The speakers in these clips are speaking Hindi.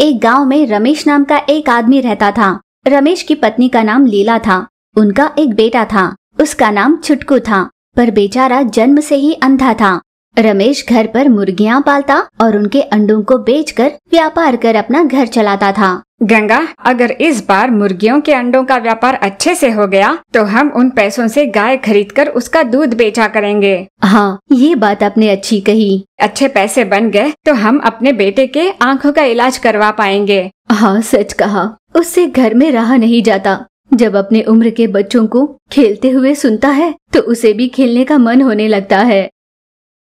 एक गांव में रमेश नाम का एक आदमी रहता था रमेश की पत्नी का नाम लीला था उनका एक बेटा था उसका नाम छुटकू था पर बेचारा जन्म से ही अंधा था रमेश घर पर मुर्गियां पालता और उनके अंडों को बेचकर व्यापार कर अपना घर चलाता था गंगा अगर इस बार मुर्गियों के अंडों का व्यापार अच्छे से हो गया तो हम उन पैसों से गाय खरीदकर उसका दूध बेचा करेंगे हाँ ये बात आपने अच्छी कही अच्छे पैसे बन गए तो हम अपने बेटे के आँखों का इलाज करवा पाएंगे हाँ सच कहा उससे घर में रहा नहीं जाता जब अपने उम्र के बच्चों को खेलते हुए सुनता है तो उसे भी खेलने का मन होने लगता है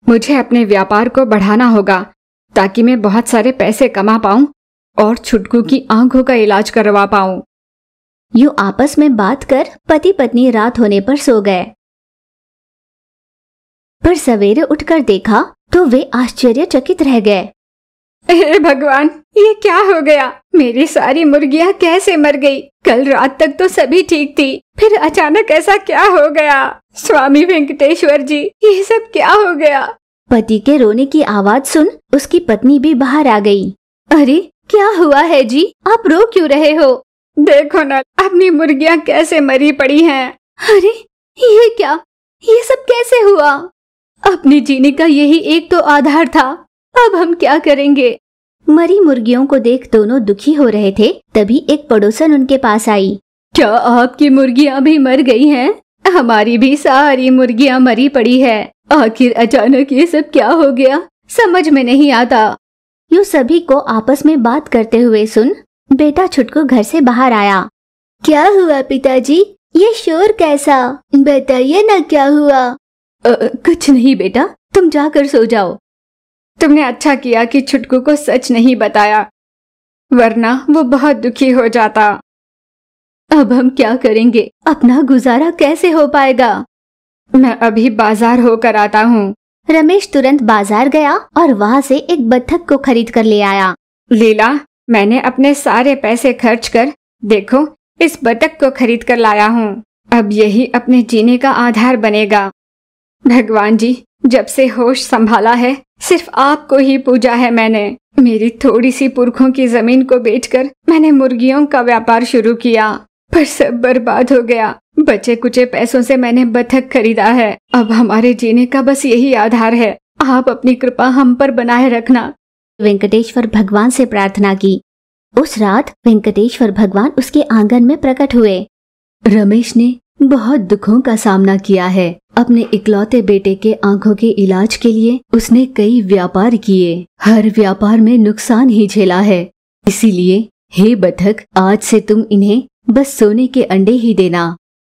मुझे अपने व्यापार को बढ़ाना होगा ताकि मैं बहुत सारे पैसे कमा पाऊँ और छुटकू की आंखों का इलाज करवा पाऊं यू आपस में बात कर पति पत्नी रात होने पर सो गए पर सवेरे उठकर देखा तो वे आश्चर्यचकित रह गए अरे भगवान ये क्या हो गया मेरी सारी मुर्गियाँ कैसे मर गई कल रात तक तो सभी ठीक थी फिर अचानक ऐसा क्या हो गया स्वामी वेंकटेश्वर जी ये सब क्या हो गया पति के रोने की आवाज सुन उसकी पत्नी भी बाहर आ गई अरे क्या हुआ है जी आप रो क्यों रहे हो देखो ना अपनी मुर्गियाँ कैसे मरी पड़ी हैं। अरे ये क्या ये सब कैसे हुआ अपने जीने का यही एक तो आधार था अब हम क्या करेंगे मरी मुर्गियों को देख दोनों दुखी हो रहे थे तभी एक पड़ोसन उनके पास आई क्या आपकी मुर्गियाँ भी मर गई हैं? हमारी भी सारी मुर्गियाँ मरी पड़ी है आखिर अचानक ये सब क्या हो गया समझ में नहीं आता यू सभी को आपस में बात करते हुए सुन बेटा छुटकू घर से बाहर आया क्या हुआ पिताजी ये शोर कैसा बताइए ना क्या हुआ आ, कुछ नहीं बेटा तुम जाकर सो जाओ तुमने अच्छा किया कि छुटकू को सच नहीं बताया वरना वो बहुत दुखी हो जाता अब हम क्या करेंगे अपना गुजारा कैसे हो पाएगा मैं अभी बाजार होकर आता हूँ रमेश तुरंत बाजार गया और वहाँ से एक बत्थक को खरीद कर ले आया लीला मैंने अपने सारे पैसे खर्च कर देखो इस बतख को खरीद कर लाया हूँ अब यही अपने जीने का आधार बनेगा भगवान जी जब से होश संभाला है सिर्फ आपको ही पूजा है मैंने मेरी थोड़ी सी पुरखों की जमीन को बेचकर मैंने मुर्गियों का व्यापार शुरू किया पर सब बर्बाद हो गया बचे कुचे पैसों से मैंने बथक खरीदा है अब हमारे जीने का बस यही आधार है आप अपनी कृपा हम पर बनाए रखना वेंकटेश्वर भगवान से प्रार्थना की उस रात वेंकटेश्वर भगवान उसके आंगन में प्रकट हुए रमेश ने बहुत दुखों का सामना किया है अपने इकलौते बेटे के आंखों के इलाज के लिए उसने कई व्यापार किए हर व्यापार में नुकसान ही झेला है इसीलिए हे बथक आज से तुम इन्हें बस सोने के अंडे ही देना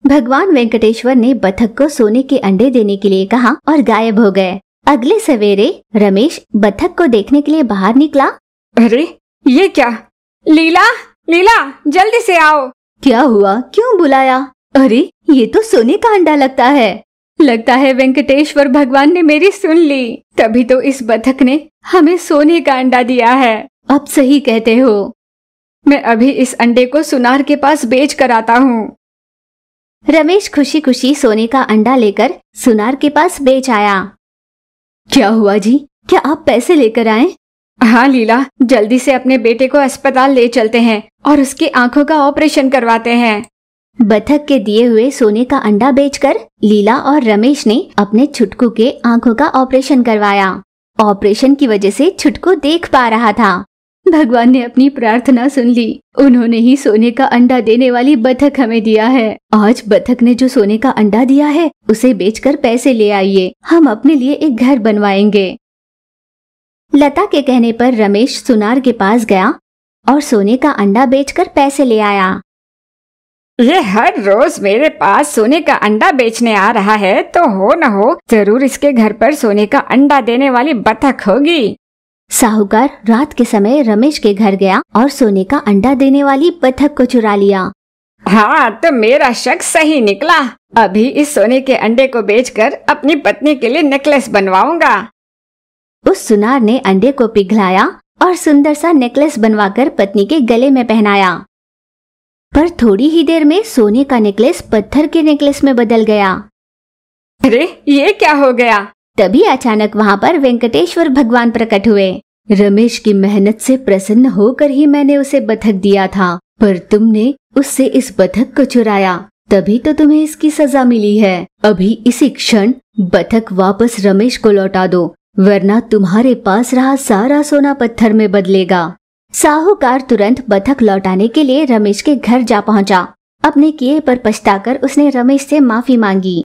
भगवान वेंकटेश्वर ने बतख को सोने के अंडे देने के लिए कहा और गायब हो गए अगले सवेरे रमेश बतख को देखने के लिए बाहर निकला अरे ये क्या लीला लीला जल्दी से आओ क्या हुआ क्यों बुलाया अरे ये तो सोने का अंडा लगता है लगता है वेंकटेश्वर भगवान ने मेरी सुन ली तभी तो इस बतख ने हमें सोने का अंडा दिया है अब सही कहते हो मैं अभी इस अंडे को सुनार के पास बेच कर आता हूँ रमेश खुशी खुशी सोने का अंडा लेकर सुनार के पास बेच आया क्या हुआ जी क्या आप पैसे लेकर आए हाँ लीला जल्दी से अपने बेटे को अस्पताल ले चलते हैं और उसकी आंखों का ऑपरेशन करवाते हैं बथक के दिए हुए सोने का अंडा बेचकर लीला और रमेश ने अपने छुटकू के आंखों का ऑपरेशन करवाया ऑपरेशन की वजह से छुटकू देख पा रहा था भगवान ने अपनी प्रार्थना सुन ली उन्होंने ही सोने का अंडा देने वाली बतख हमें दिया है आज बतख ने जो सोने का अंडा दिया है उसे बेचकर पैसे ले आइए हम अपने लिए एक घर बनवाएंगे लता के कहने पर रमेश सुनार के पास गया और सोने का अंडा बेचकर पैसे ले आया ये हर रोज मेरे पास सोने का अंडा बेचने आ रहा है तो हो न हो जरूर इसके घर पर सोने का अंडा देने वाली बतख होगी साहूकार रात के समय रमेश के घर गया और सोने का अंडा देने वाली बतख को चुरा लिया हाँ तो मेरा शक सही निकला अभी इस सोने के अंडे को बेचकर अपनी पत्नी के लिए नेकलेस बनवाऊंगा उस सुनार ने अंडे को पिघलाया और सुंदर सा नेकलेस बनवाकर पत्नी के गले में पहनाया पर थोड़ी ही देर में सोने का नेकलेस पत्थर के नेकलेस में बदल गया अरे ये क्या हो गया तभी अचानक वहां पर वेंकटेश्वर भगवान प्रकट हुए रमेश की मेहनत से प्रसन्न होकर ही मैंने उसे बथक दिया था पर तुमने उससे इस बथक को चुराया तभी तो तुम्हें इसकी सजा मिली है अभी इसी क्षण बथक वापस रमेश को लौटा दो वरना तुम्हारे पास रहा सारा सोना पत्थर में बदलेगा साहूकार तुरंत बथक लौटाने के लिए रमेश के घर जा पहुंचा अपने किए पर पछताकर उसने रमेश से माफी मांगी